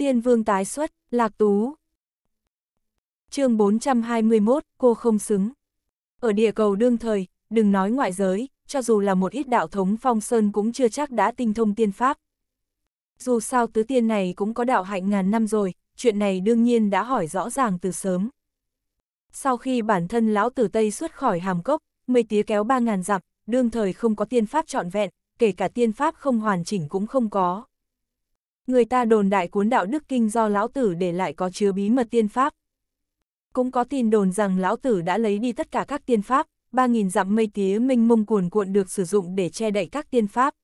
Tiên vương tái xuất, lạc tú. chương 421, cô không xứng. Ở địa cầu đương thời, đừng nói ngoại giới, cho dù là một ít đạo thống phong sơn cũng chưa chắc đã tinh thông tiên pháp. Dù sao tứ tiên này cũng có đạo hạnh ngàn năm rồi, chuyện này đương nhiên đã hỏi rõ ràng từ sớm. Sau khi bản thân lão tử Tây xuất khỏi hàm cốc, mây tía kéo ba ngàn dặm, đương thời không có tiên pháp trọn vẹn, kể cả tiên pháp không hoàn chỉnh cũng không có người ta đồn đại cuốn đạo đức kinh do lão tử để lại có chứa bí mật tiên pháp. Cũng có tin đồn rằng lão tử đã lấy đi tất cả các tiên pháp, 3.000 dặm mây tía minh mông cuồn cuộn được sử dụng để che đậy các tiên pháp.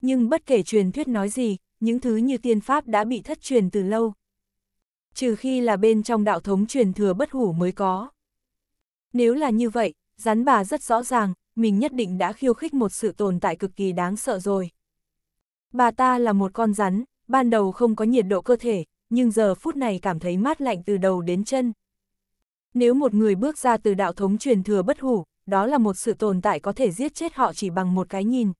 Nhưng bất kể truyền thuyết nói gì, những thứ như tiên pháp đã bị thất truyền từ lâu. Trừ khi là bên trong đạo thống truyền thừa bất hủ mới có. Nếu là như vậy, rắn bà rất rõ ràng, mình nhất định đã khiêu khích một sự tồn tại cực kỳ đáng sợ rồi. Bà ta là một con rắn, ban đầu không có nhiệt độ cơ thể, nhưng giờ phút này cảm thấy mát lạnh từ đầu đến chân. Nếu một người bước ra từ đạo thống truyền thừa bất hủ, đó là một sự tồn tại có thể giết chết họ chỉ bằng một cái nhìn.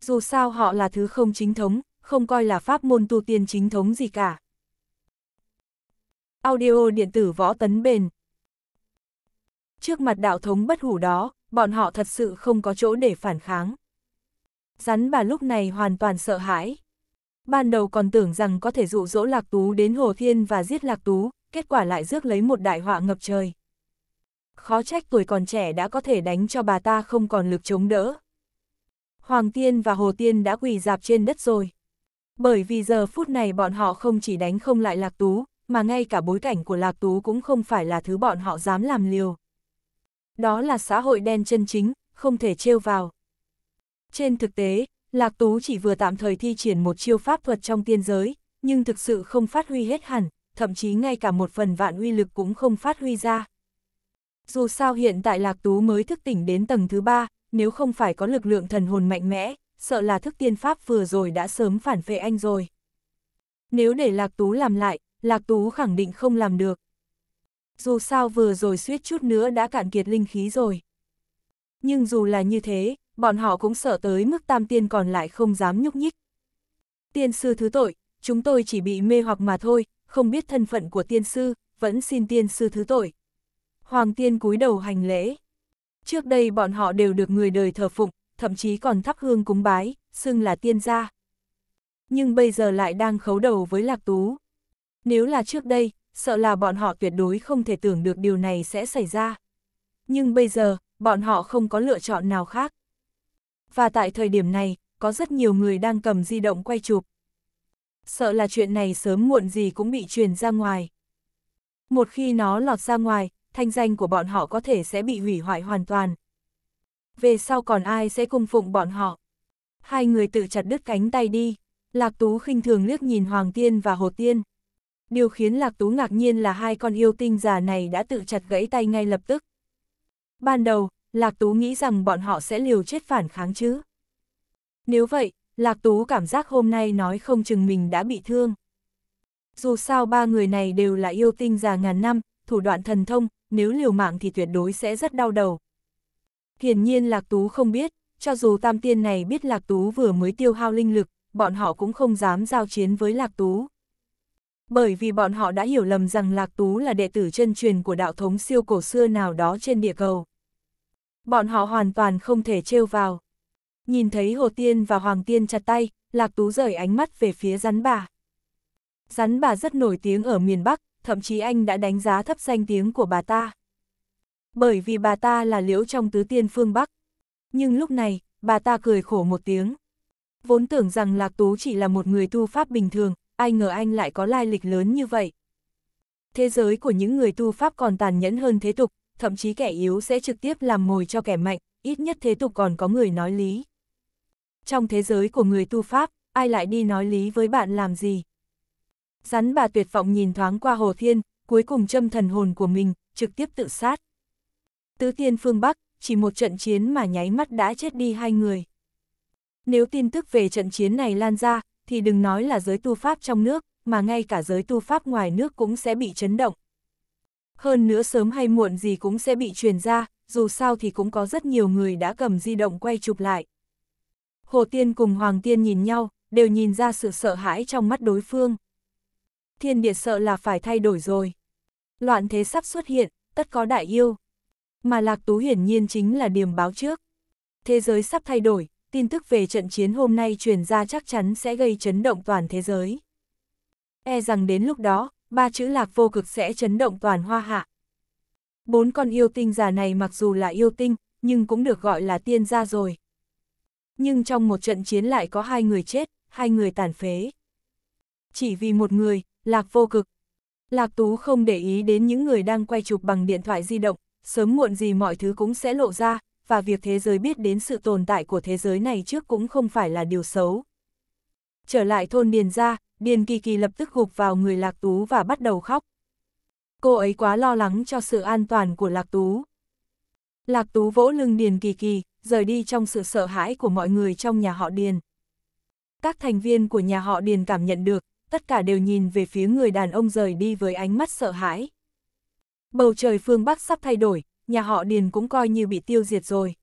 Dù sao họ là thứ không chính thống, không coi là pháp môn tu tiên chính thống gì cả. Audio điện tử võ tấn bền Trước mặt đạo thống bất hủ đó, bọn họ thật sự không có chỗ để phản kháng. Rắn bà lúc này hoàn toàn sợ hãi. Ban đầu còn tưởng rằng có thể dụ dỗ Lạc Tú đến Hồ Thiên và giết Lạc Tú, kết quả lại rước lấy một đại họa ngập trời. Khó trách tuổi còn trẻ đã có thể đánh cho bà ta không còn lực chống đỡ. Hoàng Tiên và Hồ Tiên đã quỳ dạp trên đất rồi. Bởi vì giờ phút này bọn họ không chỉ đánh không lại Lạc Tú, mà ngay cả bối cảnh của Lạc Tú cũng không phải là thứ bọn họ dám làm liều. Đó là xã hội đen chân chính, không thể trêu vào. Trên thực tế, Lạc Tú chỉ vừa tạm thời thi triển một chiêu pháp thuật trong tiên giới, nhưng thực sự không phát huy hết hẳn, thậm chí ngay cả một phần vạn uy lực cũng không phát huy ra. Dù sao hiện tại Lạc Tú mới thức tỉnh đến tầng thứ ba, nếu không phải có lực lượng thần hồn mạnh mẽ, sợ là thức tiên pháp vừa rồi đã sớm phản phệ anh rồi. Nếu để Lạc Tú làm lại, Lạc Tú khẳng định không làm được. Dù sao vừa rồi suýt chút nữa đã cạn kiệt linh khí rồi. Nhưng dù là như thế, bọn họ cũng sợ tới mức tam tiên còn lại không dám nhúc nhích. Tiên sư thứ tội, chúng tôi chỉ bị mê hoặc mà thôi, không biết thân phận của tiên sư, vẫn xin tiên sư thứ tội. Hoàng tiên cúi đầu hành lễ. Trước đây bọn họ đều được người đời thờ phụng, thậm chí còn thắp hương cúng bái, xưng là tiên gia. Nhưng bây giờ lại đang khấu đầu với lạc tú. Nếu là trước đây, sợ là bọn họ tuyệt đối không thể tưởng được điều này sẽ xảy ra. Nhưng bây giờ, bọn họ không có lựa chọn nào khác và tại thời điểm này, có rất nhiều người đang cầm di động quay chụp. Sợ là chuyện này sớm muộn gì cũng bị truyền ra ngoài. Một khi nó lọt ra ngoài, thanh danh của bọn họ có thể sẽ bị hủy hoại hoàn toàn. Về sau còn ai sẽ cung phụng bọn họ? Hai người tự chặt đứt cánh tay đi. Lạc Tú khinh thường liếc nhìn Hoàng Tiên và Hồ Tiên. Điều khiến Lạc Tú ngạc nhiên là hai con yêu tinh già này đã tự chặt gãy tay ngay lập tức. Ban đầu, Lạc Tú nghĩ rằng bọn họ sẽ liều chết phản kháng chứ. Nếu vậy, Lạc Tú cảm giác hôm nay nói không chừng mình đã bị thương. Dù sao ba người này đều là yêu tinh già ngàn năm, thủ đoạn thần thông, nếu liều mạng thì tuyệt đối sẽ rất đau đầu. Hiển nhiên Lạc Tú không biết, cho dù tam tiên này biết Lạc Tú vừa mới tiêu hao linh lực, bọn họ cũng không dám giao chiến với Lạc Tú. Bởi vì bọn họ đã hiểu lầm rằng Lạc Tú là đệ tử chân truyền của đạo thống siêu cổ xưa nào đó trên địa cầu bọn họ hoàn toàn không thể trêu vào. Nhìn thấy Hồ Tiên và Hoàng Tiên chặt tay, Lạc Tú rời ánh mắt về phía rắn bà. Rắn bà rất nổi tiếng ở miền Bắc, thậm chí anh đã đánh giá thấp danh tiếng của bà ta. Bởi vì bà ta là liễu trong tứ tiên phương Bắc. Nhưng lúc này, bà ta cười khổ một tiếng. Vốn tưởng rằng Lạc Tú chỉ là một người tu pháp bình thường, ai ngờ anh lại có lai lịch lớn như vậy. Thế giới của những người tu pháp còn tàn nhẫn hơn thế tục, thậm chí kẻ yếu sẽ trực tiếp làm mồi cho kẻ mạnh, ít nhất thế tục còn có người nói lý. Trong thế giới của người tu Pháp, ai lại đi nói lý với bạn làm gì? Rắn bà tuyệt vọng nhìn thoáng qua Hồ Thiên, cuối cùng châm thần hồn của mình, trực tiếp tự sát. Tứ tiên phương Bắc, chỉ một trận chiến mà nháy mắt đã chết đi hai người. Nếu tin tức về trận chiến này lan ra, thì đừng nói là giới tu Pháp trong nước, mà ngay cả giới tu Pháp ngoài nước cũng sẽ bị chấn động. Hơn nữa sớm hay muộn gì cũng sẽ bị truyền ra, dù sao thì cũng có rất nhiều người đã cầm di động quay chụp lại. Hồ Tiên cùng Hoàng Tiên nhìn nhau, đều nhìn ra sự sợ hãi trong mắt đối phương. Thiên địa sợ là phải thay đổi rồi. Loạn thế sắp xuất hiện, tất có đại yêu. Mà Lạc Tú hiển nhiên chính là điểm báo trước. Thế giới sắp thay đổi, tin tức về trận chiến hôm nay truyền ra chắc chắn sẽ gây chấn động toàn thế giới. E rằng đến lúc đó, ba chữ lạc vô cực sẽ chấn động toàn hoa hạ. Bốn con yêu tinh già này mặc dù là yêu tinh, nhưng cũng được gọi là tiên gia rồi. Nhưng trong một trận chiến lại có hai người chết, hai người tàn phế. Chỉ vì một người, lạc vô cực. Lạc Tú không để ý đến những người đang quay chụp bằng điện thoại di động, sớm muộn gì mọi thứ cũng sẽ lộ ra, và việc thế giới biết đến sự tồn tại của thế giới này trước cũng không phải là điều xấu. Trở lại thôn Điền Gia, Điền Kỳ Kỳ lập tức gục vào người Lạc Tú và bắt đầu khóc. Cô ấy quá lo lắng cho sự an toàn của Lạc Tú. Lạc Tú vỗ lưng Điền Kỳ Kỳ, rời đi trong sự sợ hãi của mọi người trong nhà họ Điền. Các thành viên của nhà họ Điền cảm nhận được, tất cả đều nhìn về phía người đàn ông rời đi với ánh mắt sợ hãi. Bầu trời phương Bắc sắp thay đổi, nhà họ Điền cũng coi như bị tiêu diệt rồi.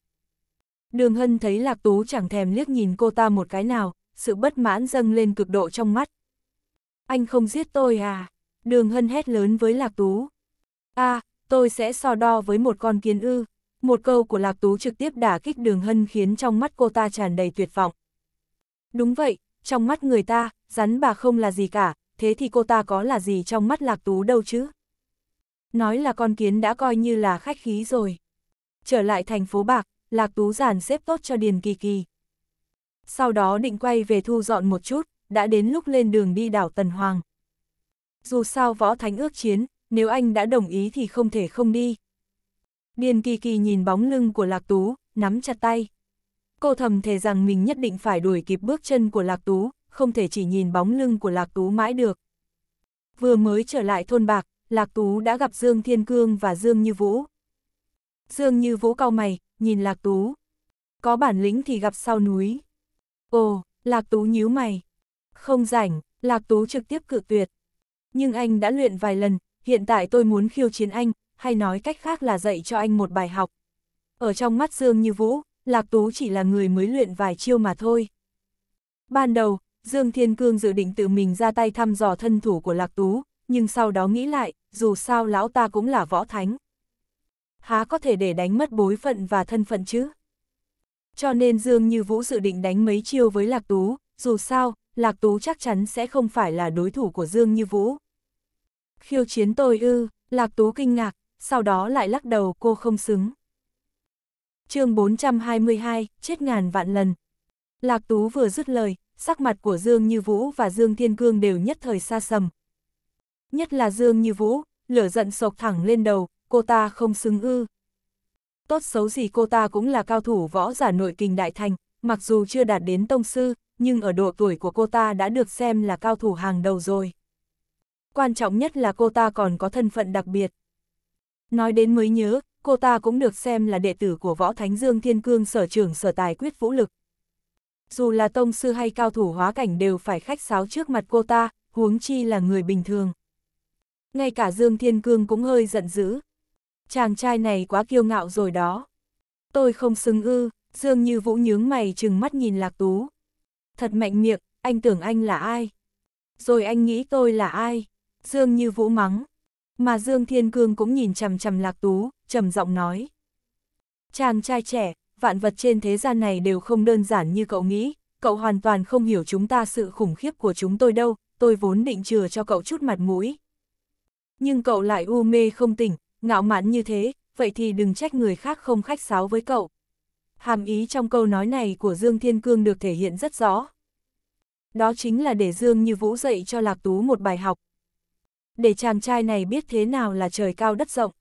Đường Hân thấy Lạc Tú chẳng thèm liếc nhìn cô ta một cái nào, sự bất mãn dâng lên cực độ trong mắt anh không giết tôi à? Đường hân hét lớn với Lạc Tú. a à, tôi sẽ so đo với một con kiến ư. Một câu của Lạc Tú trực tiếp đả kích đường hân khiến trong mắt cô ta tràn đầy tuyệt vọng. Đúng vậy, trong mắt người ta, rắn bà không là gì cả, thế thì cô ta có là gì trong mắt Lạc Tú đâu chứ? Nói là con kiến đã coi như là khách khí rồi. Trở lại thành phố Bạc, Lạc Tú giàn xếp tốt cho Điền Kỳ Kỳ. Sau đó định quay về thu dọn một chút, đã đến lúc lên đường đi đảo Tần Hoàng. Dù sao võ thánh ước chiến, nếu anh đã đồng ý thì không thể không đi. Điền kỳ kỳ nhìn bóng lưng của Lạc Tú, nắm chặt tay. Cô thầm thề rằng mình nhất định phải đuổi kịp bước chân của Lạc Tú, không thể chỉ nhìn bóng lưng của Lạc Tú mãi được. Vừa mới trở lại thôn bạc, Lạc Tú đã gặp Dương Thiên Cương và Dương Như Vũ. Dương Như Vũ cau mày, nhìn Lạc Tú. Có bản lĩnh thì gặp sau núi. Ồ, Lạc Tú nhíu mày. Không rảnh, Lạc Tú trực tiếp cự tuyệt. Nhưng anh đã luyện vài lần, hiện tại tôi muốn khiêu chiến anh, hay nói cách khác là dạy cho anh một bài học. Ở trong mắt Dương Như Vũ, Lạc Tú chỉ là người mới luyện vài chiêu mà thôi. Ban đầu, Dương Thiên Cương dự định tự mình ra tay thăm dò thân thủ của Lạc Tú, nhưng sau đó nghĩ lại, dù sao lão ta cũng là võ thánh. Há có thể để đánh mất bối phận và thân phận chứ? Cho nên Dương Như Vũ dự định đánh mấy chiêu với Lạc Tú, dù sao, Lạc Tú chắc chắn sẽ không phải là đối thủ của Dương Như Vũ. Khiêu chiến tôi ư, Lạc Tú kinh ngạc, sau đó lại lắc đầu cô không xứng. chương 422, chết ngàn vạn lần. Lạc Tú vừa dứt lời, sắc mặt của Dương Như Vũ và Dương Thiên Cương đều nhất thời xa sầm. Nhất là Dương Như Vũ, lửa giận sộc thẳng lên đầu, cô ta không xứng ư. Tốt xấu gì cô ta cũng là cao thủ võ giả nội kình đại thành, mặc dù chưa đạt đến tông sư, nhưng ở độ tuổi của cô ta đã được xem là cao thủ hàng đầu rồi. Quan trọng nhất là cô ta còn có thân phận đặc biệt. Nói đến mới nhớ, cô ta cũng được xem là đệ tử của Võ Thánh Dương Thiên Cương sở trưởng sở tài quyết vũ lực. Dù là tông sư hay cao thủ hóa cảnh đều phải khách sáo trước mặt cô ta, huống chi là người bình thường. Ngay cả Dương Thiên Cương cũng hơi giận dữ. Chàng trai này quá kiêu ngạo rồi đó. Tôi không xứng ư, Dương Như Vũ nhướng mày chừng mắt nhìn Lạc Tú, thật mạnh miệng, anh tưởng anh là ai? Rồi anh nghĩ tôi là ai? Dương như vũ mắng. Mà Dương Thiên Cương cũng nhìn chằm chằm Lạc Tú, trầm giọng nói. Chàng trai trẻ, vạn vật trên thế gian này đều không đơn giản như cậu nghĩ, cậu hoàn toàn không hiểu chúng ta sự khủng khiếp của chúng tôi đâu, tôi vốn định chừa cho cậu chút mặt mũi. Nhưng cậu lại u mê không tỉnh, ngạo mạn như thế, vậy thì đừng trách người khác không khách sáo với cậu hàm ý trong câu nói này của Dương Thiên Cương được thể hiện rất rõ. Đó chính là để Dương Như Vũ dạy cho Lạc Tú một bài học. Để chàng trai này biết thế nào là trời cao đất rộng.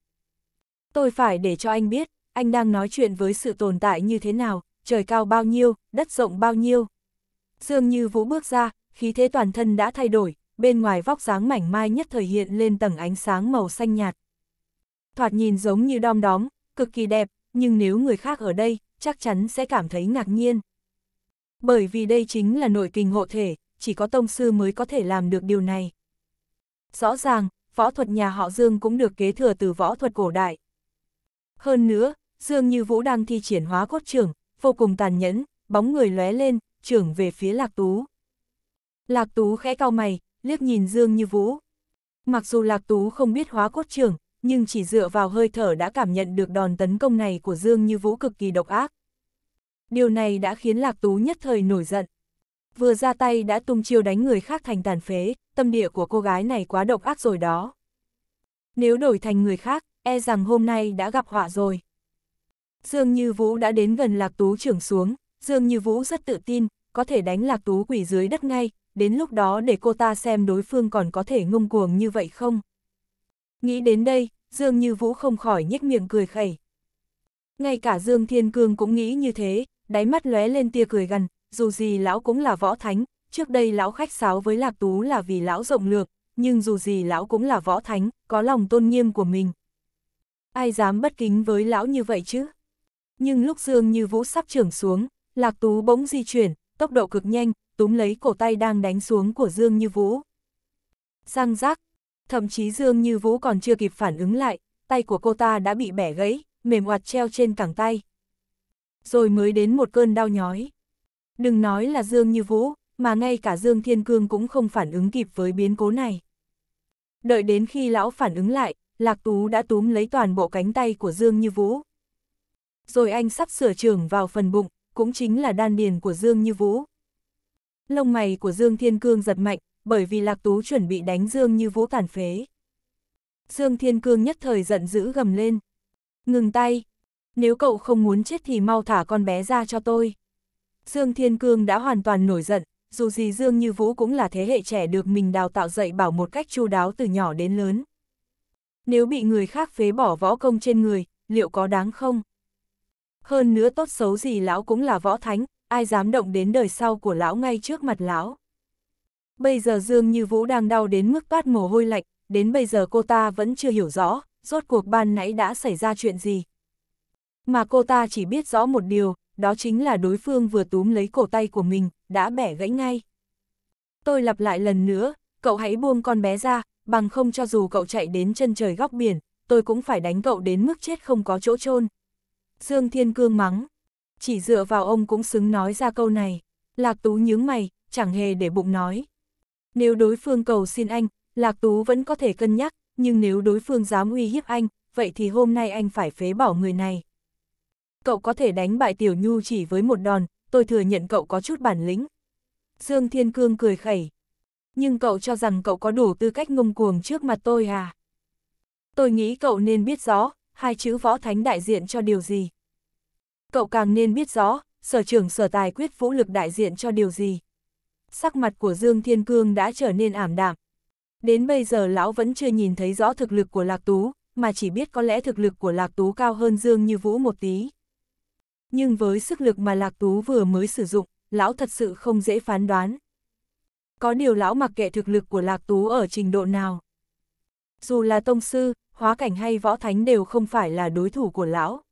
Tôi phải để cho anh biết, anh đang nói chuyện với sự tồn tại như thế nào, trời cao bao nhiêu, đất rộng bao nhiêu. Dương Như Vũ bước ra, khí thế toàn thân đã thay đổi, bên ngoài vóc dáng mảnh mai nhất thời hiện lên tầng ánh sáng màu xanh nhạt. Thoạt nhìn giống như đom đóm, cực kỳ đẹp, nhưng nếu người khác ở đây, chắc chắn sẽ cảm thấy ngạc nhiên. Bởi vì đây chính là nội kinh hộ thể, chỉ có tông sư mới có thể làm được điều này. Rõ ràng, võ thuật nhà họ Dương cũng được kế thừa từ võ thuật cổ đại. Hơn nữa, Dương Như Vũ đang thi triển hóa cốt trưởng, vô cùng tàn nhẫn, bóng người lóe lên, trưởng về phía Lạc Tú. Lạc Tú khẽ cao mày, liếc nhìn Dương Như Vũ. Mặc dù Lạc Tú không biết hóa cốt trưởng, nhưng chỉ dựa vào hơi thở đã cảm nhận được đòn tấn công này của Dương Như Vũ cực kỳ độc ác. Điều này đã khiến Lạc Tú nhất thời nổi giận. Vừa ra tay đã tung chiêu đánh người khác thành tàn phế, tâm địa của cô gái này quá độc ác rồi đó. Nếu đổi thành người khác, e rằng hôm nay đã gặp họa rồi. Dương Như Vũ đã đến gần Lạc Tú trưởng xuống, Dương Như Vũ rất tự tin, có thể đánh Lạc Tú quỷ dưới đất ngay, đến lúc đó để cô ta xem đối phương còn có thể ngông cuồng như vậy không. Nghĩ đến đây, Dương Như Vũ không khỏi nhếch miệng cười khẩy. Ngay cả Dương Thiên Cương cũng nghĩ như thế, đáy mắt lóe lên tia cười gần, dù gì lão cũng là võ thánh, trước đây lão khách sáo với Lạc Tú là vì lão rộng lược, nhưng dù gì lão cũng là võ thánh, có lòng tôn nghiêm của mình. Ai dám bất kính với lão như vậy chứ? Nhưng lúc Dương Như Vũ sắp trưởng xuống, Lạc Tú bỗng di chuyển, tốc độ cực nhanh, túm lấy cổ tay đang đánh xuống của Dương Như Vũ. Răng rác, Thậm chí Dương Như Vũ còn chưa kịp phản ứng lại, tay của cô ta đã bị bẻ gãy, mềm oặt treo trên cẳng tay. Rồi mới đến một cơn đau nhói. Đừng nói là Dương Như Vũ, mà ngay cả Dương Thiên Cương cũng không phản ứng kịp với biến cố này. Đợi đến khi lão phản ứng lại, Lạc Tú đã túm lấy toàn bộ cánh tay của Dương Như Vũ. Rồi anh sắp sửa trường vào phần bụng, cũng chính là đan điền của Dương Như Vũ. Lông mày của Dương Thiên Cương giật mạnh, bởi vì Lạc Tú chuẩn bị đánh Dương như vũ tàn phế. Dương Thiên Cương nhất thời giận dữ gầm lên. Ngừng tay! Nếu cậu không muốn chết thì mau thả con bé ra cho tôi. Dương Thiên Cương đã hoàn toàn nổi giận, dù gì Dương Như Vũ cũng là thế hệ trẻ được mình đào tạo dạy bảo một cách chu đáo từ nhỏ đến lớn. Nếu bị người khác phế bỏ võ công trên người, liệu có đáng không? Hơn nữa tốt xấu gì lão cũng là võ thánh, ai dám động đến đời sau của lão ngay trước mặt lão. Bây giờ Dương Như Vũ đang đau đến mức toát mồ hôi lạnh, đến bây giờ cô ta vẫn chưa hiểu rõ, rốt cuộc ban nãy đã xảy ra chuyện gì. Mà cô ta chỉ biết rõ một điều, đó chính là đối phương vừa túm lấy cổ tay của mình, đã bẻ gãy ngay. Tôi lặp lại lần nữa, cậu hãy buông con bé ra, bằng không cho dù cậu chạy đến chân trời góc biển, tôi cũng phải đánh cậu đến mức chết không có chỗ chôn. Dương Thiên Cương mắng, chỉ dựa vào ông cũng xứng nói ra câu này. Lạc Tú nhướng mày, chẳng hề để bụng nói, nếu đối phương cầu xin anh, Lạc Tú vẫn có thể cân nhắc, nhưng nếu đối phương dám uy hiếp anh, vậy thì hôm nay anh phải phế bỏ người này. Cậu có thể đánh bại Tiểu Nhu chỉ với một đòn, tôi thừa nhận cậu có chút bản lĩnh. Dương Thiên Cương cười khẩy. Nhưng cậu cho rằng cậu có đủ tư cách ngông cuồng trước mặt tôi à? Tôi nghĩ cậu nên biết rõ, hai chữ võ thánh đại diện cho điều gì. Cậu càng nên biết rõ, sở trưởng sở tài quyết vũ lực đại diện cho điều gì sắc mặt của Dương Thiên Cương đã trở nên ảm đạm. Đến bây giờ lão vẫn chưa nhìn thấy rõ thực lực của Lạc Tú, mà chỉ biết có lẽ thực lực của Lạc Tú cao hơn Dương Như Vũ một tí. Nhưng với sức lực mà Lạc Tú vừa mới sử dụng, lão thật sự không dễ phán đoán. Có điều lão mặc kệ thực lực của Lạc Tú ở trình độ nào. Dù là tông sư, hóa cảnh hay võ thánh đều không phải là đối thủ của lão.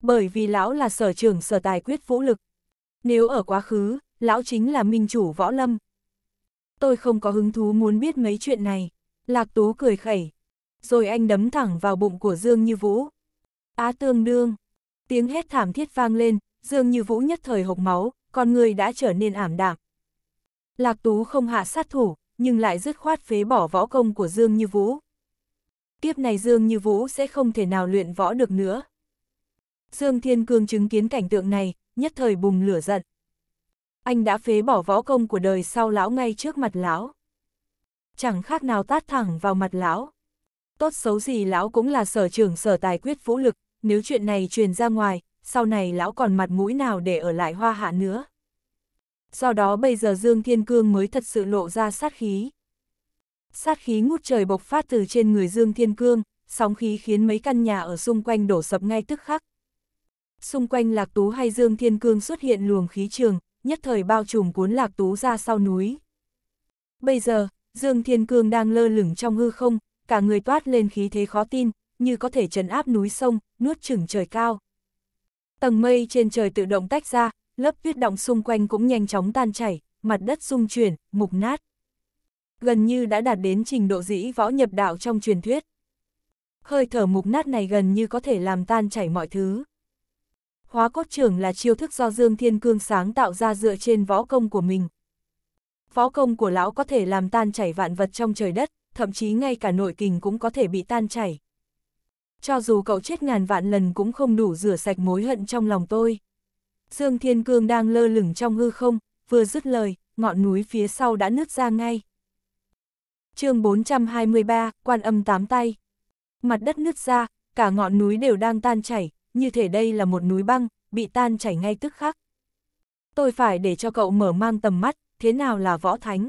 Bởi vì lão là sở trưởng sở tài quyết vũ lực. Nếu ở quá khứ, lão chính là minh chủ võ lâm. Tôi không có hứng thú muốn biết mấy chuyện này. Lạc Tú cười khẩy. Rồi anh đấm thẳng vào bụng của Dương Như Vũ. Á tương đương. Tiếng hét thảm thiết vang lên, Dương Như Vũ nhất thời hộc máu, con người đã trở nên ảm đạm. Lạc Tú không hạ sát thủ, nhưng lại dứt khoát phế bỏ võ công của Dương Như Vũ. Kiếp này Dương Như Vũ sẽ không thể nào luyện võ được nữa. Dương Thiên Cương chứng kiến cảnh tượng này, nhất thời bùng lửa giận anh đã phế bỏ võ công của đời sau lão ngay trước mặt lão. Chẳng khác nào tát thẳng vào mặt lão. Tốt xấu gì lão cũng là sở trưởng sở tài quyết vũ lực, nếu chuyện này truyền ra ngoài, sau này lão còn mặt mũi nào để ở lại hoa hạ nữa. Do đó bây giờ Dương Thiên Cương mới thật sự lộ ra sát khí. Sát khí ngút trời bộc phát từ trên người Dương Thiên Cương, sóng khí khiến mấy căn nhà ở xung quanh đổ sập ngay tức khắc. Xung quanh Lạc Tú hay Dương Thiên Cương xuất hiện luồng khí trường, nhất thời bao trùm cuốn lạc tú ra sau núi. Bây giờ, Dương Thiên Cương đang lơ lửng trong hư không, cả người toát lên khí thế khó tin, như có thể trấn áp núi sông, nuốt chửng trời cao. Tầng mây trên trời tự động tách ra, lớp tuyết động xung quanh cũng nhanh chóng tan chảy, mặt đất rung chuyển, mục nát. Gần như đã đạt đến trình độ dĩ võ nhập đạo trong truyền thuyết. Hơi thở mục nát này gần như có thể làm tan chảy mọi thứ hóa cốt trưởng là chiêu thức do Dương Thiên Cương sáng tạo ra dựa trên võ công của mình. Võ công của lão có thể làm tan chảy vạn vật trong trời đất, thậm chí ngay cả nội kình cũng có thể bị tan chảy. Cho dù cậu chết ngàn vạn lần cũng không đủ rửa sạch mối hận trong lòng tôi. Dương Thiên Cương đang lơ lửng trong hư không, vừa dứt lời, ngọn núi phía sau đã nứt ra ngay. chương 423, Quan âm tám tay. Mặt đất nứt ra, cả ngọn núi đều đang tan chảy, như thể đây là một núi băng, bị tan chảy ngay tức khắc. Tôi phải để cho cậu mở mang tầm mắt, thế nào là võ thánh?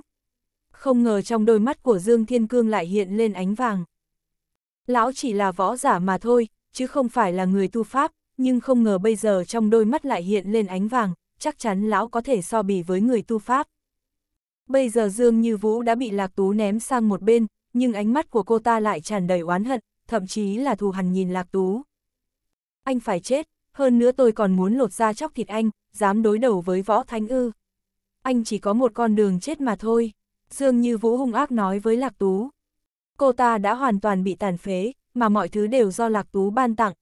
Không ngờ trong đôi mắt của Dương Thiên Cương lại hiện lên ánh vàng. Lão chỉ là võ giả mà thôi, chứ không phải là người tu pháp, nhưng không ngờ bây giờ trong đôi mắt lại hiện lên ánh vàng, chắc chắn lão có thể so bì với người tu pháp. Bây giờ Dương Như Vũ đã bị Lạc Tú ném sang một bên, nhưng ánh mắt của cô ta lại tràn đầy oán hận, thậm chí là thù hằn nhìn Lạc Tú anh phải chết, hơn nữa tôi còn muốn lột ra chóc thịt anh, dám đối đầu với võ thánh ư. Anh chỉ có một con đường chết mà thôi, Dương Như Vũ hung ác nói với Lạc Tú. Cô ta đã hoàn toàn bị tàn phế, mà mọi thứ đều do Lạc Tú ban tặng.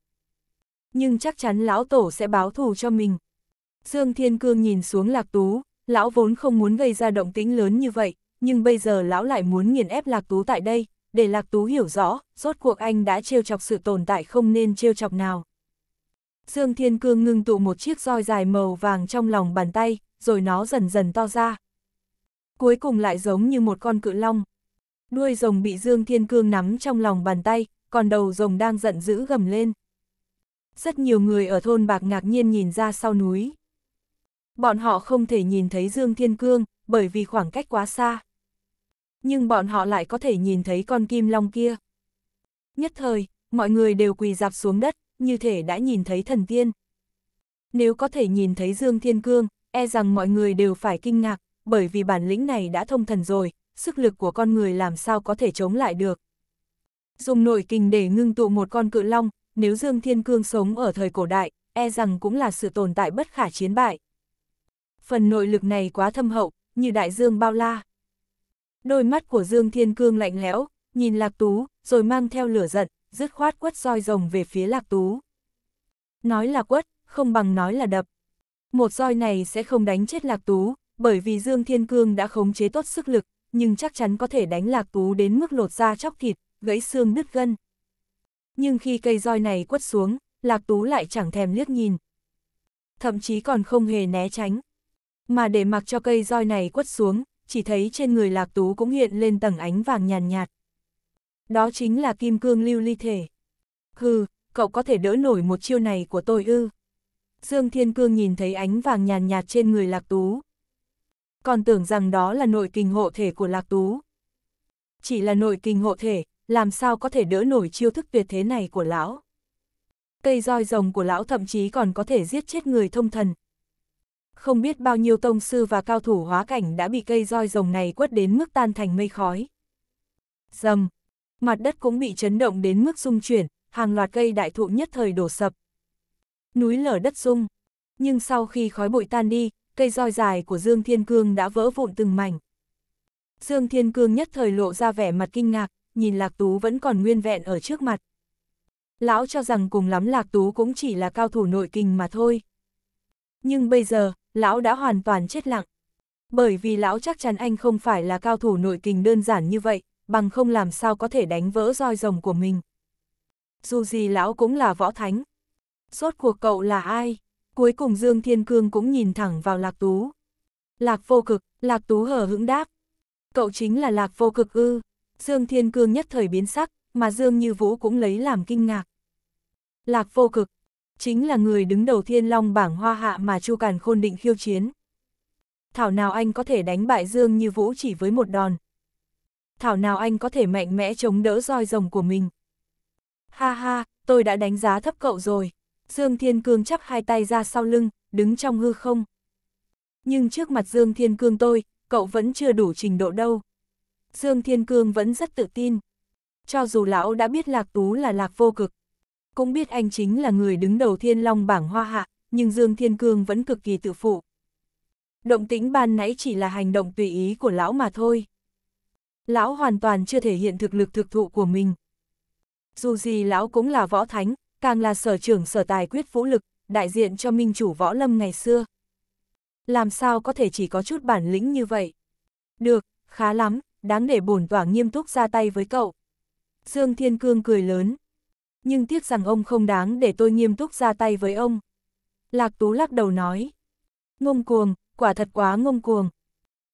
Nhưng chắc chắn Lão Tổ sẽ báo thù cho mình. Dương Thiên Cương nhìn xuống Lạc Tú, Lão vốn không muốn gây ra động tĩnh lớn như vậy, nhưng bây giờ Lão lại muốn nghiền ép Lạc Tú tại đây, để Lạc Tú hiểu rõ, rốt cuộc anh đã trêu chọc sự tồn tại không nên trêu chọc nào. Dương Thiên Cương ngưng tụ một chiếc roi dài màu vàng trong lòng bàn tay, rồi nó dần dần to ra. Cuối cùng lại giống như một con cự long. Đuôi rồng bị Dương Thiên Cương nắm trong lòng bàn tay, còn đầu rồng đang giận dữ gầm lên. Rất nhiều người ở thôn Bạc ngạc nhiên nhìn ra sau núi. Bọn họ không thể nhìn thấy Dương Thiên Cương, bởi vì khoảng cách quá xa. Nhưng bọn họ lại có thể nhìn thấy con kim long kia. Nhất thời, mọi người đều quỳ dạp xuống đất, như thể đã nhìn thấy thần tiên. Nếu có thể nhìn thấy Dương Thiên Cương, e rằng mọi người đều phải kinh ngạc, bởi vì bản lĩnh này đã thông thần rồi, sức lực của con người làm sao có thể chống lại được. Dùng nội kình để ngưng tụ một con cự long, nếu Dương Thiên Cương sống ở thời cổ đại, e rằng cũng là sự tồn tại bất khả chiến bại. Phần nội lực này quá thâm hậu, như đại dương bao la. Đôi mắt của Dương Thiên Cương lạnh lẽo, nhìn Lạc Tú, rồi mang theo lửa giận, dứt khoát quất roi rồng về phía lạc tú. Nói là quất, không bằng nói là đập. Một roi này sẽ không đánh chết lạc tú, bởi vì Dương Thiên Cương đã khống chế tốt sức lực, nhưng chắc chắn có thể đánh lạc tú đến mức lột da chóc thịt, gãy xương đứt gân. Nhưng khi cây roi này quất xuống, lạc tú lại chẳng thèm liếc nhìn. Thậm chí còn không hề né tránh. Mà để mặc cho cây roi này quất xuống, chỉ thấy trên người lạc tú cũng hiện lên tầng ánh vàng nhàn nhạt, nhạt. Đó chính là kim cương lưu ly thể. Hừ, cậu có thể đỡ nổi một chiêu này của tôi ư. Dương Thiên Cương nhìn thấy ánh vàng nhàn nhạt trên người Lạc Tú. Còn tưởng rằng đó là nội kinh hộ thể của Lạc Tú. Chỉ là nội kinh hộ thể, làm sao có thể đỡ nổi chiêu thức tuyệt thế này của lão. Cây roi rồng của lão thậm chí còn có thể giết chết người thông thần. Không biết bao nhiêu tông sư và cao thủ hóa cảnh đã bị cây roi rồng này quất đến mức tan thành mây khói. Dầm, mặt đất cũng bị chấn động đến mức rung chuyển, hàng loạt cây đại thụ nhất thời đổ sập. Núi lở đất rung, nhưng sau khi khói bụi tan đi, cây roi dài của Dương Thiên Cương đã vỡ vụn từng mảnh. Dương Thiên Cương nhất thời lộ ra vẻ mặt kinh ngạc, nhìn Lạc Tú vẫn còn nguyên vẹn ở trước mặt. Lão cho rằng cùng lắm Lạc Tú cũng chỉ là cao thủ nội kinh mà thôi. Nhưng bây giờ, lão đã hoàn toàn chết lặng. Bởi vì lão chắc chắn anh không phải là cao thủ nội kinh đơn giản như vậy bằng không làm sao có thể đánh vỡ roi rồng của mình. Dù gì lão cũng là võ thánh. Rốt cuộc cậu là ai? Cuối cùng Dương Thiên Cương cũng nhìn thẳng vào Lạc Tú. Lạc vô cực, Lạc Tú hờ hững đáp. Cậu chính là Lạc vô cực ư. Dương Thiên Cương nhất thời biến sắc, mà Dương Như Vũ cũng lấy làm kinh ngạc. Lạc vô cực, chính là người đứng đầu thiên long bảng hoa hạ mà Chu Càn Khôn định khiêu chiến. Thảo nào anh có thể đánh bại Dương Như Vũ chỉ với một đòn, thảo nào anh có thể mạnh mẽ chống đỡ roi rồng của mình. Ha ha, tôi đã đánh giá thấp cậu rồi. Dương Thiên Cương chắp hai tay ra sau lưng, đứng trong hư không. Nhưng trước mặt Dương Thiên Cương tôi, cậu vẫn chưa đủ trình độ đâu. Dương Thiên Cương vẫn rất tự tin. Cho dù lão đã biết Lạc Tú là Lạc Vô Cực, cũng biết anh chính là người đứng đầu Thiên Long bảng hoa hạ, nhưng Dương Thiên Cương vẫn cực kỳ tự phụ. Động tĩnh ban nãy chỉ là hành động tùy ý của lão mà thôi lão hoàn toàn chưa thể hiện thực lực thực thụ của mình. Dù gì lão cũng là võ thánh, càng là sở trưởng sở tài quyết vũ lực, đại diện cho minh chủ võ lâm ngày xưa. Làm sao có thể chỉ có chút bản lĩnh như vậy? Được, khá lắm, đáng để bổn tỏa nghiêm túc ra tay với cậu. Dương Thiên Cương cười lớn. Nhưng tiếc rằng ông không đáng để tôi nghiêm túc ra tay với ông. Lạc Tú lắc đầu nói. Ngông cuồng, quả thật quá ngông cuồng,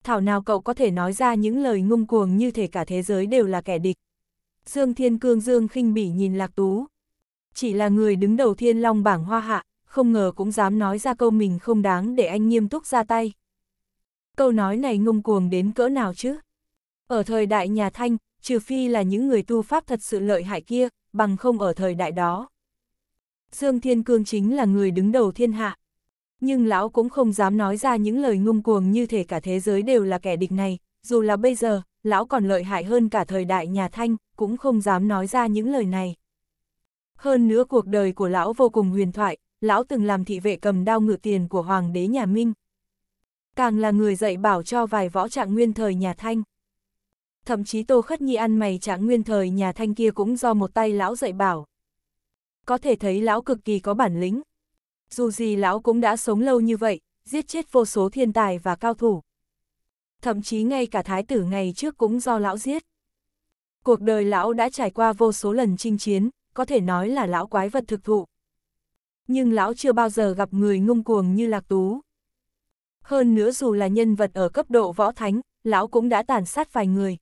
thảo nào cậu có thể nói ra những lời ngung cuồng như thể cả thế giới đều là kẻ địch. Dương Thiên Cương Dương khinh bỉ nhìn Lạc Tú. Chỉ là người đứng đầu thiên long bảng hoa hạ, không ngờ cũng dám nói ra câu mình không đáng để anh nghiêm túc ra tay. Câu nói này ngung cuồng đến cỡ nào chứ? Ở thời đại nhà Thanh, trừ phi là những người tu pháp thật sự lợi hại kia, bằng không ở thời đại đó. Dương Thiên Cương chính là người đứng đầu thiên hạ, nhưng lão cũng không dám nói ra những lời ngung cuồng như thể cả thế giới đều là kẻ địch này, dù là bây giờ, lão còn lợi hại hơn cả thời đại nhà Thanh, cũng không dám nói ra những lời này. Hơn nữa cuộc đời của lão vô cùng huyền thoại, lão từng làm thị vệ cầm đao ngự tiền của hoàng đế nhà Minh. Càng là người dạy bảo cho vài võ trạng nguyên thời nhà Thanh. Thậm chí Tô Khất Nhi ăn mày trạng nguyên thời nhà Thanh kia cũng do một tay lão dạy bảo. Có thể thấy lão cực kỳ có bản lĩnh, dù gì lão cũng đã sống lâu như vậy, giết chết vô số thiên tài và cao thủ. Thậm chí ngay cả thái tử ngày trước cũng do lão giết. Cuộc đời lão đã trải qua vô số lần chinh chiến, có thể nói là lão quái vật thực thụ. Nhưng lão chưa bao giờ gặp người ngông cuồng như Lạc Tú. Hơn nữa dù là nhân vật ở cấp độ võ thánh, lão cũng đã tàn sát vài người.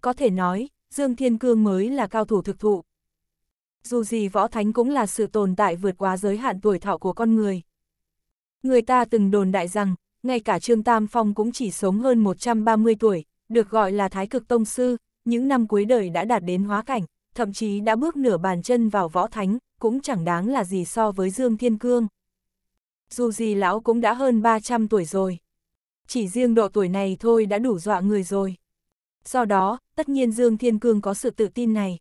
Có thể nói, Dương Thiên Cương mới là cao thủ thực thụ dù gì võ thánh cũng là sự tồn tại vượt quá giới hạn tuổi thọ của con người. Người ta từng đồn đại rằng, ngay cả Trương Tam Phong cũng chỉ sống hơn 130 tuổi, được gọi là Thái Cực Tông Sư, những năm cuối đời đã đạt đến hóa cảnh, thậm chí đã bước nửa bàn chân vào võ thánh, cũng chẳng đáng là gì so với Dương Thiên Cương. Dù gì lão cũng đã hơn 300 tuổi rồi. Chỉ riêng độ tuổi này thôi đã đủ dọa người rồi. Do đó, tất nhiên Dương Thiên Cương có sự tự tin này.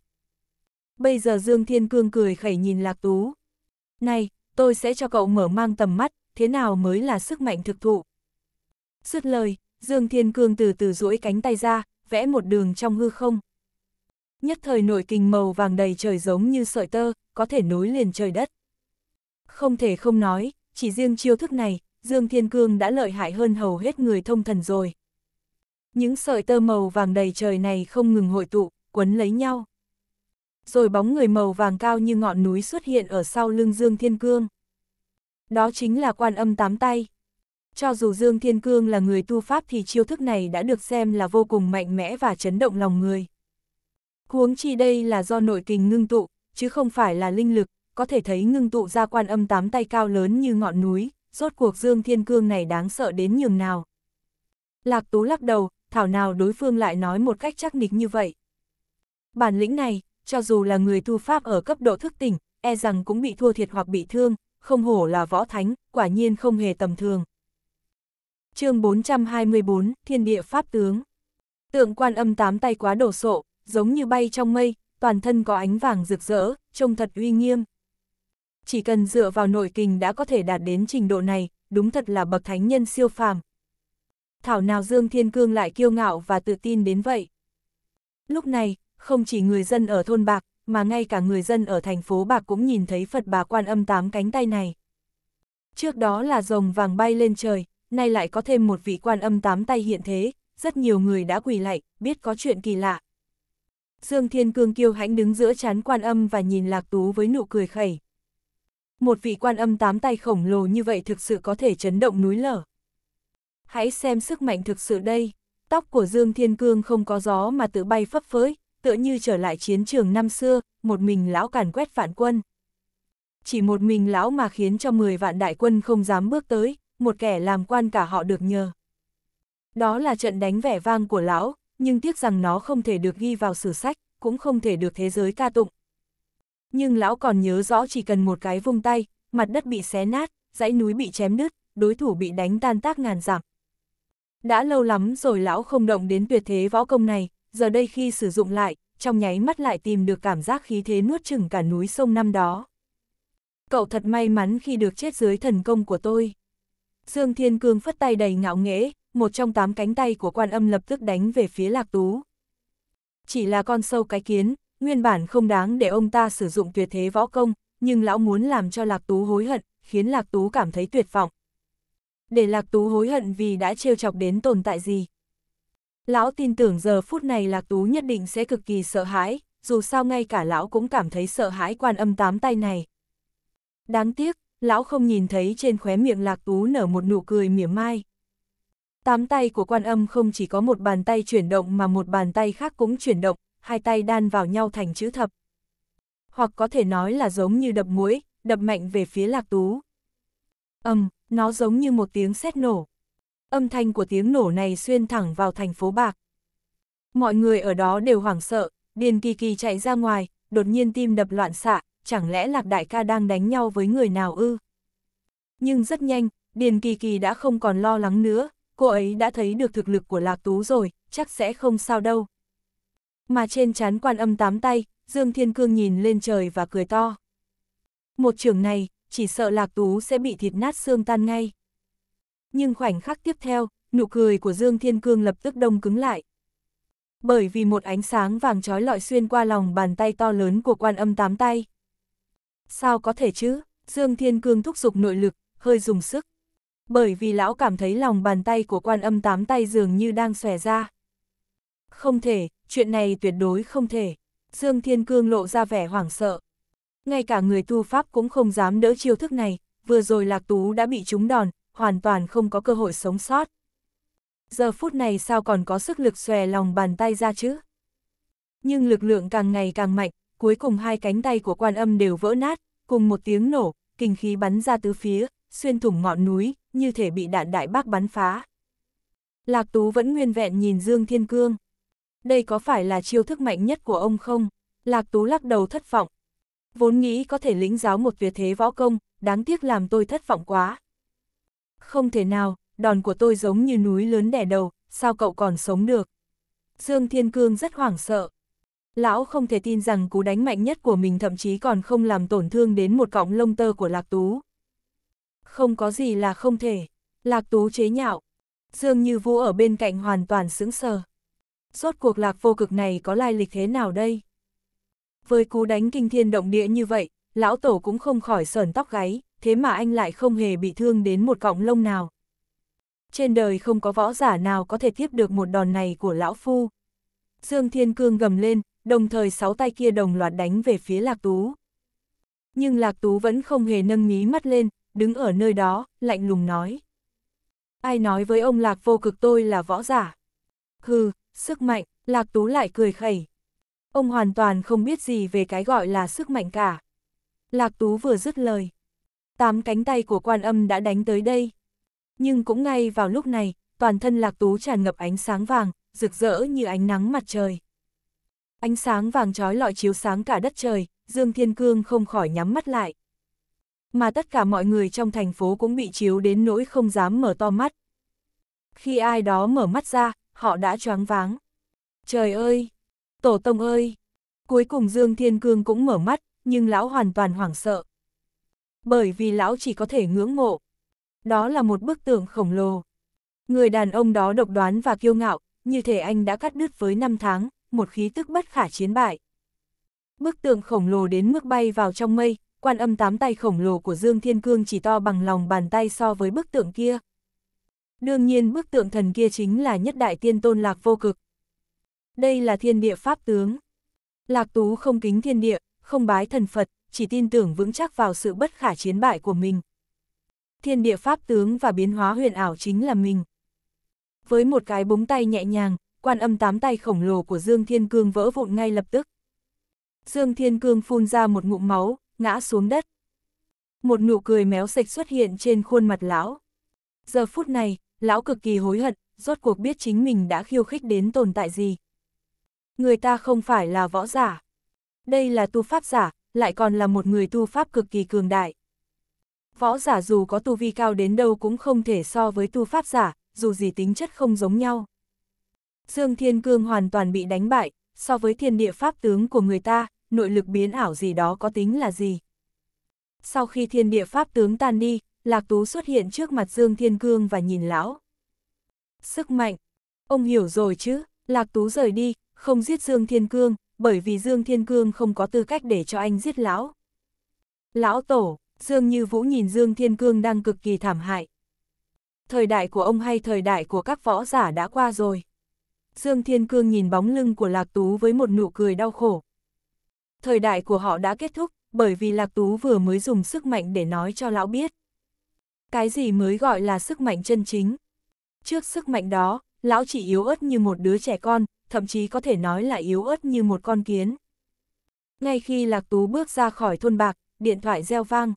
Bây giờ Dương Thiên Cương cười khẩy nhìn Lạc Tú. Này, tôi sẽ cho cậu mở mang tầm mắt, thế nào mới là sức mạnh thực thụ. Dứt lời, Dương Thiên Cương từ từ duỗi cánh tay ra, vẽ một đường trong hư không. Nhất thời nội kinh màu vàng đầy trời giống như sợi tơ, có thể nối liền trời đất. Không thể không nói, chỉ riêng chiêu thức này, Dương Thiên Cương đã lợi hại hơn hầu hết người thông thần rồi. Những sợi tơ màu vàng đầy trời này không ngừng hội tụ, quấn lấy nhau rồi bóng người màu vàng cao như ngọn núi xuất hiện ở sau lưng Dương Thiên Cương. Đó chính là quan âm tám tay. Cho dù Dương Thiên Cương là người tu pháp thì chiêu thức này đã được xem là vô cùng mạnh mẽ và chấn động lòng người. Huống chi đây là do nội kình ngưng tụ, chứ không phải là linh lực, có thể thấy ngưng tụ ra quan âm tám tay cao lớn như ngọn núi, rốt cuộc Dương Thiên Cương này đáng sợ đến nhường nào. Lạc Tú lắc đầu, thảo nào đối phương lại nói một cách chắc nịch như vậy. Bản lĩnh này, cho dù là người tu pháp ở cấp độ thức tỉnh, e rằng cũng bị thua thiệt hoặc bị thương, không hổ là võ thánh, quả nhiên không hề tầm thường. chương 424, Thiên địa Pháp tướng Tượng quan âm tám tay quá đổ sộ, giống như bay trong mây, toàn thân có ánh vàng rực rỡ, trông thật uy nghiêm. Chỉ cần dựa vào nội kinh đã có thể đạt đến trình độ này, đúng thật là bậc thánh nhân siêu phàm. Thảo nào Dương Thiên Cương lại kiêu ngạo và tự tin đến vậy. Lúc này, không chỉ người dân ở thôn Bạc, mà ngay cả người dân ở thành phố Bạc cũng nhìn thấy Phật bà quan âm tám cánh tay này. Trước đó là rồng vàng bay lên trời, nay lại có thêm một vị quan âm tám tay hiện thế, rất nhiều người đã quỳ lạy, biết có chuyện kỳ lạ. Dương Thiên Cương kiêu hãnh đứng giữa chán quan âm và nhìn Lạc Tú với nụ cười khẩy. Một vị quan âm tám tay khổng lồ như vậy thực sự có thể chấn động núi lở. Hãy xem sức mạnh thực sự đây, tóc của Dương Thiên Cương không có gió mà tự bay phấp phới, tựa như trở lại chiến trường năm xưa, một mình lão càn quét vạn quân. Chỉ một mình lão mà khiến cho 10 vạn đại quân không dám bước tới, một kẻ làm quan cả họ được nhờ. Đó là trận đánh vẻ vang của lão, nhưng tiếc rằng nó không thể được ghi vào sử sách, cũng không thể được thế giới ca tụng. Nhưng lão còn nhớ rõ chỉ cần một cái vung tay, mặt đất bị xé nát, dãy núi bị chém nứt, đối thủ bị đánh tan tác ngàn dặm. Đã lâu lắm rồi lão không động đến tuyệt thế võ công này, giờ đây khi sử dụng lại, trong nháy mắt lại tìm được cảm giác khí thế nuốt chừng cả núi sông năm đó. Cậu thật may mắn khi được chết dưới thần công của tôi. Dương Thiên Cương phất tay đầy ngạo nghễ, một trong tám cánh tay của quan âm lập tức đánh về phía Lạc Tú. Chỉ là con sâu cái kiến, nguyên bản không đáng để ông ta sử dụng tuyệt thế võ công, nhưng lão muốn làm cho Lạc Tú hối hận, khiến Lạc Tú cảm thấy tuyệt vọng. Để Lạc Tú hối hận vì đã trêu chọc đến tồn tại gì, Lão tin tưởng giờ phút này Lạc Tú nhất định sẽ cực kỳ sợ hãi, dù sao ngay cả lão cũng cảm thấy sợ hãi quan âm tám tay này. Đáng tiếc, lão không nhìn thấy trên khóe miệng Lạc Tú nở một nụ cười mỉa mai. Tám tay của quan âm không chỉ có một bàn tay chuyển động mà một bàn tay khác cũng chuyển động, hai tay đan vào nhau thành chữ thập. Hoặc có thể nói là giống như đập muối, đập mạnh về phía Lạc Tú. Âm, um, nó giống như một tiếng sét nổ âm thanh của tiếng nổ này xuyên thẳng vào thành phố Bạc. Mọi người ở đó đều hoảng sợ, Điền Kỳ Kỳ chạy ra ngoài, đột nhiên tim đập loạn xạ, chẳng lẽ Lạc Đại ca đang đánh nhau với người nào ư? Nhưng rất nhanh, Điền Kỳ Kỳ đã không còn lo lắng nữa, cô ấy đã thấy được thực lực của Lạc Tú rồi, chắc sẽ không sao đâu. Mà trên chán quan âm tám tay, Dương Thiên Cương nhìn lên trời và cười to. Một trường này, chỉ sợ Lạc Tú sẽ bị thịt nát xương tan ngay nhưng khoảnh khắc tiếp theo, nụ cười của Dương Thiên Cương lập tức đông cứng lại. Bởi vì một ánh sáng vàng trói lọi xuyên qua lòng bàn tay to lớn của quan âm tám tay. Sao có thể chứ? Dương Thiên Cương thúc giục nội lực, hơi dùng sức. Bởi vì lão cảm thấy lòng bàn tay của quan âm tám tay dường như đang xòe ra. Không thể, chuyện này tuyệt đối không thể. Dương Thiên Cương lộ ra vẻ hoảng sợ. Ngay cả người tu Pháp cũng không dám đỡ chiêu thức này, vừa rồi Lạc Tú đã bị trúng đòn, hoàn toàn không có cơ hội sống sót. Giờ phút này sao còn có sức lực xòe lòng bàn tay ra chứ? Nhưng lực lượng càng ngày càng mạnh, cuối cùng hai cánh tay của quan âm đều vỡ nát, cùng một tiếng nổ, kinh khí bắn ra tứ phía, xuyên thủng ngọn núi, như thể bị đạn đại bác bắn phá. Lạc Tú vẫn nguyên vẹn nhìn Dương Thiên Cương. Đây có phải là chiêu thức mạnh nhất của ông không? Lạc Tú lắc đầu thất vọng. Vốn nghĩ có thể lĩnh giáo một việc thế võ công, đáng tiếc làm tôi thất vọng quá. Không thể nào, đòn của tôi giống như núi lớn đẻ đầu, sao cậu còn sống được? Dương Thiên Cương rất hoảng sợ. Lão không thể tin rằng cú đánh mạnh nhất của mình thậm chí còn không làm tổn thương đến một cọng lông tơ của Lạc Tú. Không có gì là không thể. Lạc Tú chế nhạo. Dương Như Vũ ở bên cạnh hoàn toàn sững sờ. Rốt cuộc lạc vô cực này có lai lịch thế nào đây? Với cú đánh kinh thiên động địa như vậy, lão tổ cũng không khỏi sờn tóc gáy, thế mà anh lại không hề bị thương đến một cọng lông nào. Trên đời không có võ giả nào có thể tiếp được một đòn này của lão phu. Dương Thiên Cương gầm lên, đồng thời sáu tay kia đồng loạt đánh về phía Lạc Tú. Nhưng Lạc Tú vẫn không hề nâng mí mắt lên, đứng ở nơi đó, lạnh lùng nói. Ai nói với ông Lạc vô cực tôi là võ giả? Hừ, sức mạnh, Lạc Tú lại cười khẩy. Ông hoàn toàn không biết gì về cái gọi là sức mạnh cả. Lạc Tú vừa dứt lời. Tám cánh tay của quan âm đã đánh tới đây. Nhưng cũng ngay vào lúc này, toàn thân Lạc Tú tràn ngập ánh sáng vàng, rực rỡ như ánh nắng mặt trời. Ánh sáng vàng trói lọi chiếu sáng cả đất trời, Dương Thiên Cương không khỏi nhắm mắt lại. Mà tất cả mọi người trong thành phố cũng bị chiếu đến nỗi không dám mở to mắt. Khi ai đó mở mắt ra, họ đã choáng váng. Trời ơi! Tổ tông ơi! Cuối cùng Dương Thiên Cương cũng mở mắt, nhưng lão hoàn toàn hoảng sợ. Bởi vì lão chỉ có thể ngưỡng mộ. Đó là một bức tượng khổng lồ. Người đàn ông đó độc đoán và kiêu ngạo, như thể anh đã cắt đứt với năm tháng, một khí tức bất khả chiến bại. Bức tượng khổng lồ đến mức bay vào trong mây, quan âm tám tay khổng lồ của Dương Thiên Cương chỉ to bằng lòng bàn tay so với bức tượng kia. Đương nhiên bức tượng thần kia chính là nhất đại tiên tôn lạc vô cực. Đây là thiên địa pháp tướng. Lạc Tú không kính thiên địa, không bái thần Phật, chỉ tin tưởng vững chắc vào sự bất khả chiến bại của mình. Thiên địa pháp tướng và biến hóa huyền ảo chính là mình. Với một cái búng tay nhẹ nhàng, quan âm tám tay khổng lồ của Dương Thiên Cương vỡ vụn ngay lập tức. Dương Thiên Cương phun ra một ngụm máu, ngã xuống đất. Một nụ cười méo sạch xuất hiện trên khuôn mặt lão. Giờ phút này, lão cực kỳ hối hận, rốt cuộc biết chính mình đã khiêu khích đến tồn tại gì. Người ta không phải là võ giả đây là tu pháp giả, lại còn là một người tu pháp cực kỳ cường đại. Võ giả dù có tu vi cao đến đâu cũng không thể so với tu pháp giả, dù gì tính chất không giống nhau. Dương Thiên Cương hoàn toàn bị đánh bại, so với thiên địa pháp tướng của người ta, nội lực biến ảo gì đó có tính là gì. Sau khi thiên địa pháp tướng tan đi, Lạc Tú xuất hiện trước mặt Dương Thiên Cương và nhìn lão. Sức mạnh! Ông hiểu rồi chứ, Lạc Tú rời đi, không giết Dương Thiên Cương, bởi vì Dương Thiên Cương không có tư cách để cho anh giết lão. Lão Tổ, Dương Như Vũ nhìn Dương Thiên Cương đang cực kỳ thảm hại. Thời đại của ông hay thời đại của các võ giả đã qua rồi. Dương Thiên Cương nhìn bóng lưng của Lạc Tú với một nụ cười đau khổ. Thời đại của họ đã kết thúc, bởi vì Lạc Tú vừa mới dùng sức mạnh để nói cho lão biết. Cái gì mới gọi là sức mạnh chân chính? Trước sức mạnh đó, lão chỉ yếu ớt như một đứa trẻ con, thậm chí có thể nói là yếu ớt như một con kiến. Ngay khi Lạc Tú bước ra khỏi thôn bạc, điện thoại reo vang.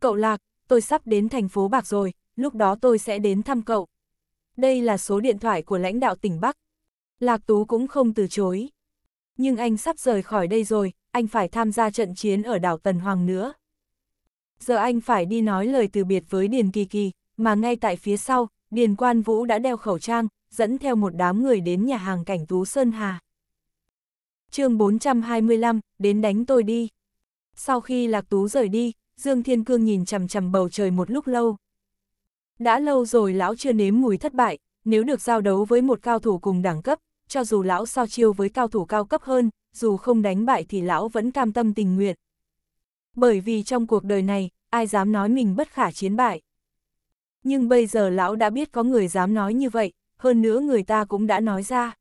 Cậu Lạc, tôi sắp đến thành phố Bạc rồi, lúc đó tôi sẽ đến thăm cậu. Đây là số điện thoại của lãnh đạo tỉnh Bắc. Lạc Tú cũng không từ chối. Nhưng anh sắp rời khỏi đây rồi, anh phải tham gia trận chiến ở đảo Tần Hoàng nữa. Giờ anh phải đi nói lời từ biệt với Điền Kỳ Kỳ, mà ngay tại phía sau, Điền Quan Vũ đã đeo khẩu trang, dẫn theo một đám người đến nhà hàng cảnh Tú Sơn Hà. chương 425, đến đánh tôi đi. Sau khi Lạc Tú rời đi, Dương Thiên Cương nhìn chằm chằm bầu trời một lúc lâu. Đã lâu rồi lão chưa nếm mùi thất bại, nếu được giao đấu với một cao thủ cùng đẳng cấp, cho dù lão so chiêu với cao thủ cao cấp hơn, dù không đánh bại thì lão vẫn cam tâm tình nguyện. Bởi vì trong cuộc đời này, ai dám nói mình bất khả chiến bại. Nhưng bây giờ lão đã biết có người dám nói như vậy, hơn nữa người ta cũng đã nói ra.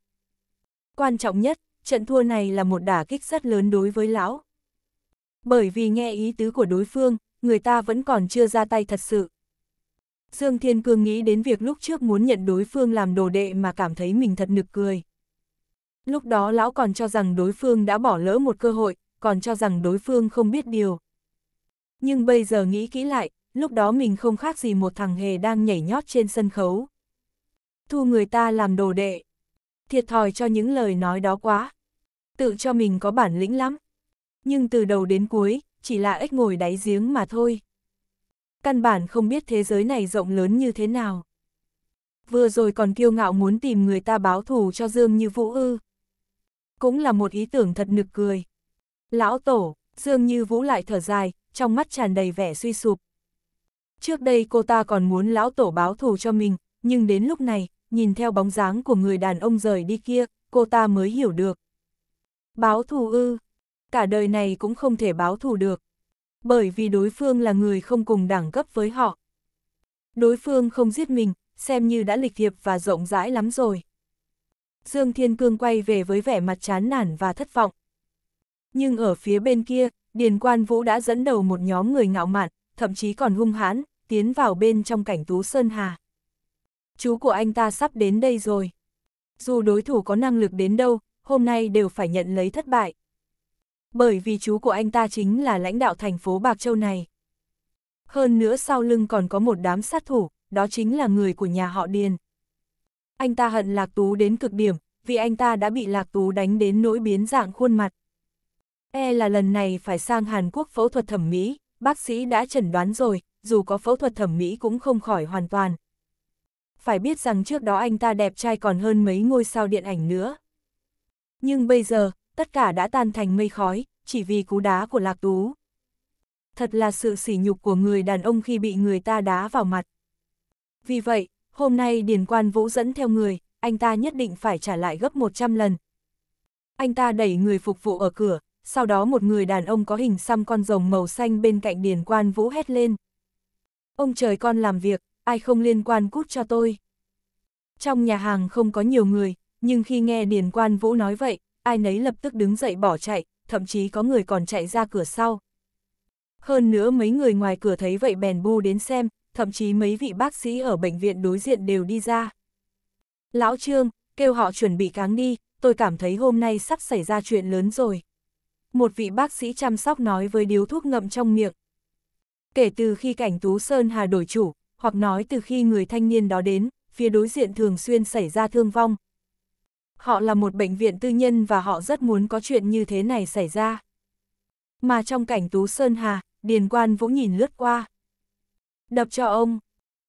Quan trọng nhất, trận thua này là một đả kích rất lớn đối với lão. Bởi vì nghe ý tứ của đối phương, người ta vẫn còn chưa ra tay thật sự. Dương Thiên Cương nghĩ đến việc lúc trước muốn nhận đối phương làm đồ đệ mà cảm thấy mình thật nực cười. Lúc đó lão còn cho rằng đối phương đã bỏ lỡ một cơ hội, còn cho rằng đối phương không biết điều. Nhưng bây giờ nghĩ kỹ lại, lúc đó mình không khác gì một thằng hề đang nhảy nhót trên sân khấu thu người ta làm đồ đệ. Thiệt thòi cho những lời nói đó quá. Tự cho mình có bản lĩnh lắm. Nhưng từ đầu đến cuối, chỉ là ếch ngồi đáy giếng mà thôi. Căn bản không biết thế giới này rộng lớn như thế nào. Vừa rồi còn kiêu ngạo muốn tìm người ta báo thù cho Dương Như Vũ ư. Cũng là một ý tưởng thật nực cười. Lão Tổ, Dương Như Vũ lại thở dài, trong mắt tràn đầy vẻ suy sụp. Trước đây cô ta còn muốn lão tổ báo thù cho mình, nhưng đến lúc này, nhìn theo bóng dáng của người đàn ông rời đi kia, cô ta mới hiểu được. Báo thù ư, cả đời này cũng không thể báo thù được, bởi vì đối phương là người không cùng đẳng cấp với họ. Đối phương không giết mình, xem như đã lịch thiệp và rộng rãi lắm rồi. Dương Thiên Cương quay về với vẻ mặt chán nản và thất vọng. Nhưng ở phía bên kia, Điền Quan Vũ đã dẫn đầu một nhóm người ngạo mạn, thậm chí còn hung hãn, tiến vào bên trong cảnh Tú Sơn Hà chú của anh ta sắp đến đây rồi. Dù đối thủ có năng lực đến đâu, hôm nay đều phải nhận lấy thất bại. Bởi vì chú của anh ta chính là lãnh đạo thành phố Bạc Châu này. Hơn nữa sau lưng còn có một đám sát thủ, đó chính là người của nhà họ Điền. Anh ta hận Lạc Tú đến cực điểm, vì anh ta đã bị Lạc Tú đánh đến nỗi biến dạng khuôn mặt. E là lần này phải sang Hàn Quốc phẫu thuật thẩm mỹ, bác sĩ đã chẩn đoán rồi, dù có phẫu thuật thẩm mỹ cũng không khỏi hoàn toàn, phải biết rằng trước đó anh ta đẹp trai còn hơn mấy ngôi sao điện ảnh nữa. Nhưng bây giờ, tất cả đã tan thành mây khói, chỉ vì cú đá của Lạc Tú. Thật là sự sỉ nhục của người đàn ông khi bị người ta đá vào mặt. Vì vậy, hôm nay Điền Quan Vũ dẫn theo người, anh ta nhất định phải trả lại gấp 100 lần. Anh ta đẩy người phục vụ ở cửa, sau đó một người đàn ông có hình xăm con rồng màu xanh bên cạnh Điền Quan Vũ hét lên. Ông trời con làm việc, ai không liên quan cút cho tôi. Trong nhà hàng không có nhiều người, nhưng khi nghe Điền Quan Vũ nói vậy, ai nấy lập tức đứng dậy bỏ chạy, thậm chí có người còn chạy ra cửa sau. Hơn nữa mấy người ngoài cửa thấy vậy bèn bu đến xem, thậm chí mấy vị bác sĩ ở bệnh viện đối diện đều đi ra. Lão Trương, kêu họ chuẩn bị cáng đi, tôi cảm thấy hôm nay sắp xảy ra chuyện lớn rồi. Một vị bác sĩ chăm sóc nói với điếu thuốc ngậm trong miệng. Kể từ khi cảnh Tú Sơn Hà đổi chủ, hoặc nói từ khi người thanh niên đó đến, phía đối diện thường xuyên xảy ra thương vong. Họ là một bệnh viện tư nhân và họ rất muốn có chuyện như thế này xảy ra. Mà trong cảnh Tú Sơn Hà, Điền Quan Vũ nhìn lướt qua. Đập cho ông.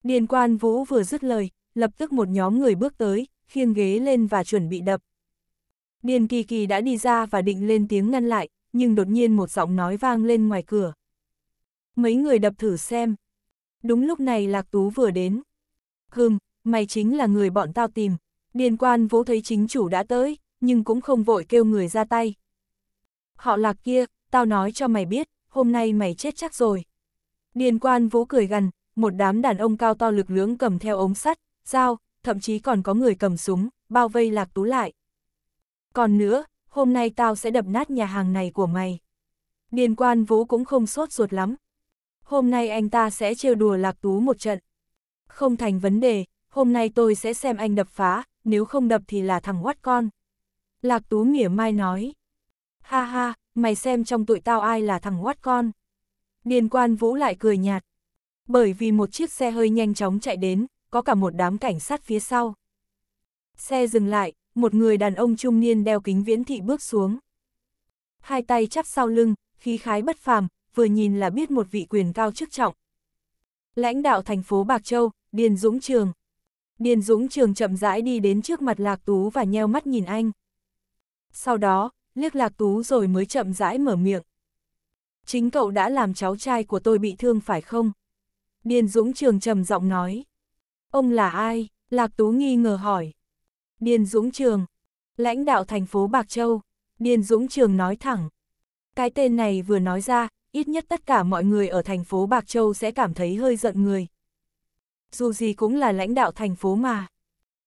Điền Quan Vũ vừa dứt lời, lập tức một nhóm người bước tới, khiêng ghế lên và chuẩn bị đập. Điền Kỳ Kỳ đã đi ra và định lên tiếng ngăn lại, nhưng đột nhiên một giọng nói vang lên ngoài cửa. Mấy người đập thử xem, Đúng lúc này Lạc Tú vừa đến. Hừm, mày chính là người bọn tao tìm. Điền quan vỗ thấy chính chủ đã tới, nhưng cũng không vội kêu người ra tay. Họ Lạc kia, tao nói cho mày biết, hôm nay mày chết chắc rồi. Điền quan vỗ cười gần một đám đàn ông cao to lực lưỡng cầm theo ống sắt, dao, thậm chí còn có người cầm súng, bao vây Lạc Tú lại. Còn nữa, hôm nay tao sẽ đập nát nhà hàng này của mày. Điền quan vũ cũng không sốt ruột lắm, hôm nay anh ta sẽ trêu đùa Lạc Tú một trận. Không thành vấn đề, hôm nay tôi sẽ xem anh đập phá, nếu không đập thì là thằng quát con. Lạc Tú mỉa mai nói. Ha ha, mày xem trong tụi tao ai là thằng quát con. Điền quan vũ lại cười nhạt. Bởi vì một chiếc xe hơi nhanh chóng chạy đến, có cả một đám cảnh sát phía sau. Xe dừng lại, một người đàn ông trung niên đeo kính viễn thị bước xuống. Hai tay chắp sau lưng, khí khái bất phàm, vừa nhìn là biết một vị quyền cao chức trọng. Lãnh đạo thành phố Bạc Châu, Điền Dũng Trường. Điền Dũng Trường chậm rãi đi đến trước mặt Lạc Tú và nheo mắt nhìn anh. Sau đó, liếc Lạc Tú rồi mới chậm rãi mở miệng. Chính cậu đã làm cháu trai của tôi bị thương phải không? Điền Dũng Trường trầm giọng nói. Ông là ai? Lạc Tú nghi ngờ hỏi. Điền Dũng Trường, lãnh đạo thành phố Bạc Châu. Điền Dũng Trường nói thẳng. Cái tên này vừa nói ra, ít nhất tất cả mọi người ở thành phố Bạc Châu sẽ cảm thấy hơi giận người. Dù gì cũng là lãnh đạo thành phố mà.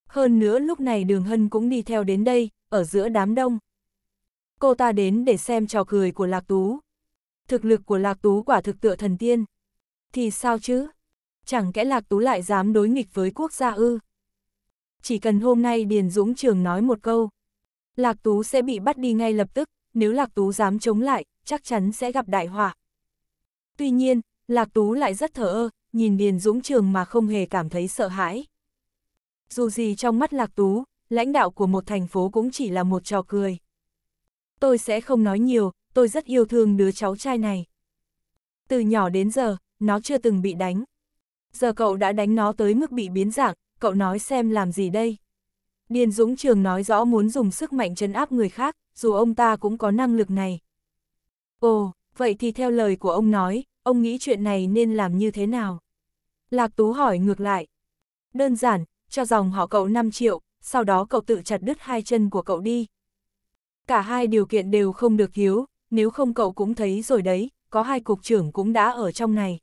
Hơn nữa lúc này Đường Hân cũng đi theo đến đây, ở giữa đám đông. Cô ta đến để xem trò cười của Lạc Tú. Thực lực của Lạc Tú quả thực tựa thần tiên. Thì sao chứ? Chẳng kẽ Lạc Tú lại dám đối nghịch với quốc gia ư? Chỉ cần hôm nay Điền Dũng Trường nói một câu. Lạc Tú sẽ bị bắt đi ngay lập tức, nếu Lạc Tú dám chống lại, chắc chắn sẽ gặp đại họa. Tuy nhiên, Lạc Tú lại rất thờ ơ, nhìn Điền Dũng Trường mà không hề cảm thấy sợ hãi. Dù gì trong mắt Lạc Tú, lãnh đạo của một thành phố cũng chỉ là một trò cười. Tôi sẽ không nói nhiều, tôi rất yêu thương đứa cháu trai này. Từ nhỏ đến giờ, nó chưa từng bị đánh. Giờ cậu đã đánh nó tới mức bị biến dạng, cậu nói xem làm gì đây? Điền Dũng Trường nói rõ muốn dùng sức mạnh chấn áp người khác, dù ông ta cũng có năng lực này, Ồ, vậy thì theo lời của ông nói, ông nghĩ chuyện này nên làm như thế nào? Lạc Tú hỏi ngược lại. Đơn giản, cho dòng họ cậu 5 triệu, sau đó cậu tự chặt đứt hai chân của cậu đi. Cả hai điều kiện đều không được thiếu, nếu không cậu cũng thấy rồi đấy, có hai cục trưởng cũng đã ở trong này.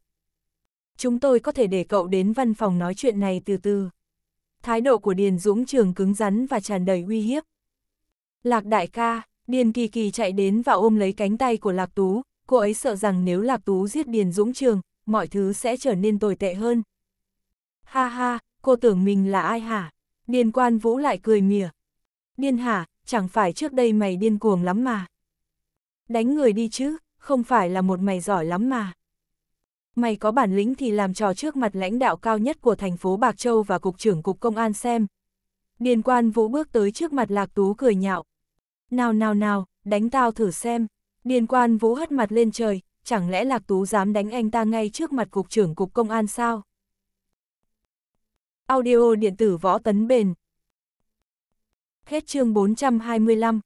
Chúng tôi có thể để cậu đến văn phòng nói chuyện này từ từ. Thái độ của Điền Dũng Trường cứng rắn và tràn đầy uy hiếp. Lạc đại ca, Điền Kỳ Kỳ chạy đến và ôm lấy cánh tay của Lạc Tú, cô ấy sợ rằng nếu Lạc Tú giết Điền Dũng Trường, mọi thứ sẽ trở nên tồi tệ hơn. Ha ha, cô tưởng mình là ai hả? Điền Quan Vũ lại cười mỉa. Điên hả, chẳng phải trước đây mày điên cuồng lắm mà. Đánh người đi chứ, không phải là một mày giỏi lắm mà. Mày có bản lĩnh thì làm trò trước mặt lãnh đạo cao nhất của thành phố Bạc Châu và Cục trưởng Cục Công an xem. Điền Quan Vũ bước tới trước mặt Lạc Tú cười nhạo, nào nào nào, đánh tao thử xem. Điền quan vũ hất mặt lên trời, chẳng lẽ Lạc Tú dám đánh anh ta ngay trước mặt cục trưởng cục công an sao? Audio điện tử võ tấn bền. Hết chương 425